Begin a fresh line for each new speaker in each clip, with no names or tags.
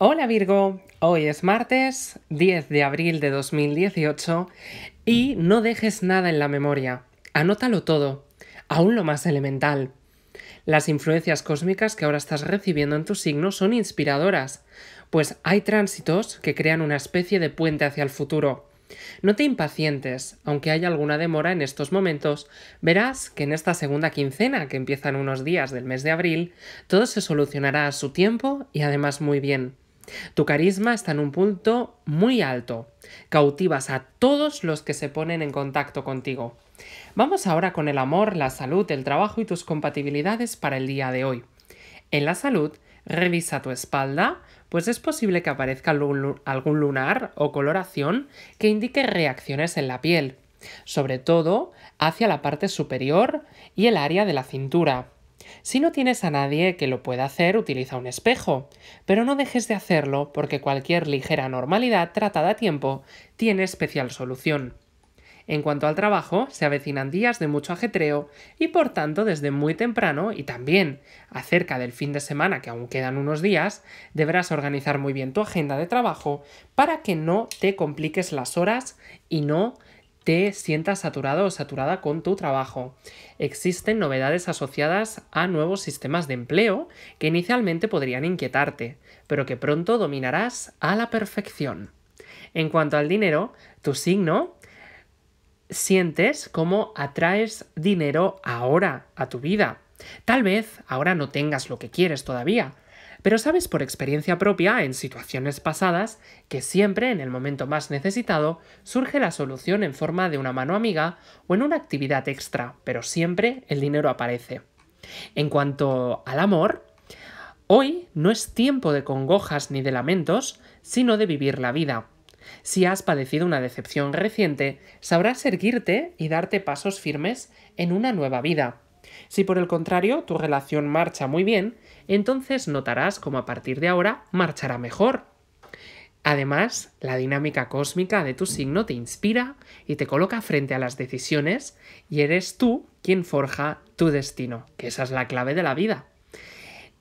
Hola Virgo, hoy es martes 10 de abril de 2018 y no dejes nada en la memoria, anótalo todo, aún lo más elemental. Las influencias cósmicas que ahora estás recibiendo en tu signo son inspiradoras, pues hay tránsitos que crean una especie de puente hacia el futuro. No te impacientes, aunque haya alguna demora en estos momentos, verás que en esta segunda quincena, que empiezan unos días del mes de abril, todo se solucionará a su tiempo y además muy bien. Tu carisma está en un punto muy alto. Cautivas a todos los que se ponen en contacto contigo. Vamos ahora con el amor, la salud, el trabajo y tus compatibilidades para el día de hoy. En la salud, revisa tu espalda, pues es posible que aparezca algún lunar o coloración que indique reacciones en la piel, sobre todo hacia la parte superior y el área de la cintura. Si no tienes a nadie que lo pueda hacer, utiliza un espejo, pero no dejes de hacerlo porque cualquier ligera anormalidad tratada a tiempo tiene especial solución. En cuanto al trabajo, se avecinan días de mucho ajetreo y por tanto desde muy temprano y también acerca del fin de semana que aún quedan unos días, deberás organizar muy bien tu agenda de trabajo para que no te compliques las horas y no te sientas saturado o saturada con tu trabajo. Existen novedades asociadas a nuevos sistemas de empleo que inicialmente podrían inquietarte, pero que pronto dominarás a la perfección. En cuanto al dinero, tu signo sientes cómo atraes dinero ahora a tu vida. Tal vez ahora no tengas lo que quieres todavía, pero sabes por experiencia propia, en situaciones pasadas, que siempre, en el momento más necesitado, surge la solución en forma de una mano amiga o en una actividad extra, pero siempre el dinero aparece. En cuanto al amor, hoy no es tiempo de congojas ni de lamentos, sino de vivir la vida. Si has padecido una decepción reciente, sabrás erguirte y darte pasos firmes en una nueva vida. Si por el contrario tu relación marcha muy bien, entonces notarás cómo a partir de ahora marchará mejor. Además, la dinámica cósmica de tu signo te inspira y te coloca frente a las decisiones y eres tú quien forja tu destino, que esa es la clave de la vida.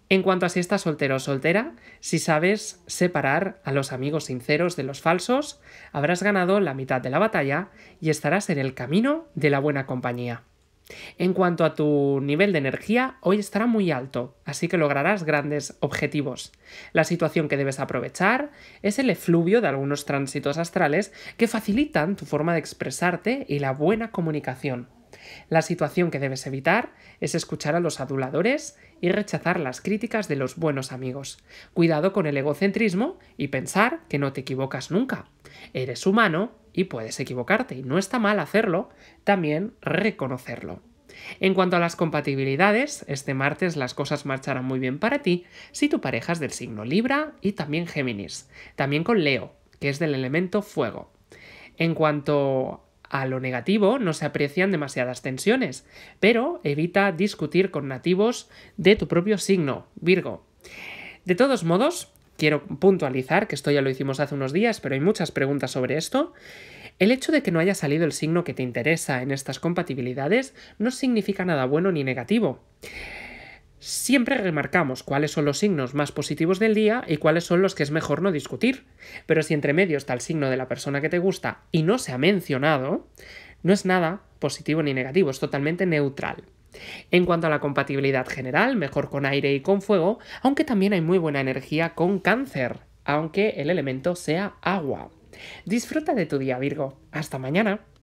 En cuanto a si estás soltero o soltera, si sabes separar a los amigos sinceros de los falsos, habrás ganado la mitad de la batalla y estarás en el camino de la buena compañía. En cuanto a tu nivel de energía, hoy estará muy alto, así que lograrás grandes objetivos. La situación que debes aprovechar es el efluvio de algunos tránsitos astrales que facilitan tu forma de expresarte y la buena comunicación. La situación que debes evitar es escuchar a los aduladores y rechazar las críticas de los buenos amigos. Cuidado con el egocentrismo y pensar que no te equivocas nunca. Eres humano y puedes equivocarte y no está mal hacerlo, también reconocerlo. En cuanto a las compatibilidades, este martes las cosas marcharán muy bien para ti si tu pareja es del signo Libra y también Géminis, también con Leo, que es del elemento fuego. En cuanto a lo negativo, no se aprecian demasiadas tensiones, pero evita discutir con nativos de tu propio signo, Virgo. De todos modos, quiero puntualizar, que esto ya lo hicimos hace unos días, pero hay muchas preguntas sobre esto, el hecho de que no haya salido el signo que te interesa en estas compatibilidades no significa nada bueno ni negativo. Siempre remarcamos cuáles son los signos más positivos del día y cuáles son los que es mejor no discutir, pero si entre medio está el signo de la persona que te gusta y no se ha mencionado, no es nada positivo ni negativo, es totalmente neutral. En cuanto a la compatibilidad general, mejor con aire y con fuego, aunque también hay muy buena energía con cáncer, aunque el elemento sea agua. Disfruta de tu día Virgo. Hasta mañana.